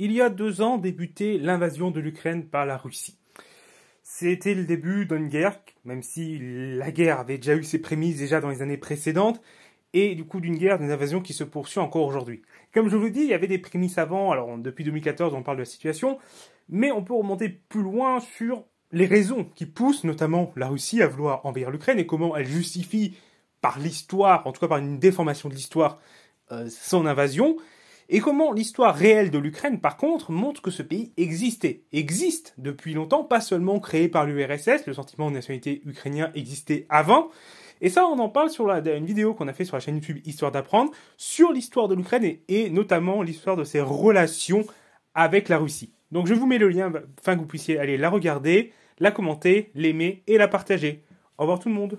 Il y a deux ans débutait l'invasion de l'Ukraine par la Russie. C'était le début d'une guerre, même si la guerre avait déjà eu ses prémices déjà dans les années précédentes, et du coup d'une guerre, d'une invasion qui se poursuit encore aujourd'hui. Comme je vous le dis, il y avait des prémices avant, alors depuis 2014 on parle de la situation, mais on peut remonter plus loin sur les raisons qui poussent notamment la Russie à vouloir envahir l'Ukraine et comment elle justifie par l'histoire, en tout cas par une déformation de l'histoire, euh, son invasion et comment l'histoire réelle de l'Ukraine, par contre, montre que ce pays existait, existe depuis longtemps, pas seulement créé par l'URSS, le sentiment de nationalité ukrainien existait avant, et ça, on en parle sur la, une vidéo qu'on a fait sur la chaîne YouTube Histoire d'apprendre sur l'histoire de l'Ukraine et, et, notamment l'histoire de ses relations avec la Russie. Donc je vous mets le lien afin que vous puissiez aller la regarder, la commenter, l'aimer et la partager. Au revoir tout le monde.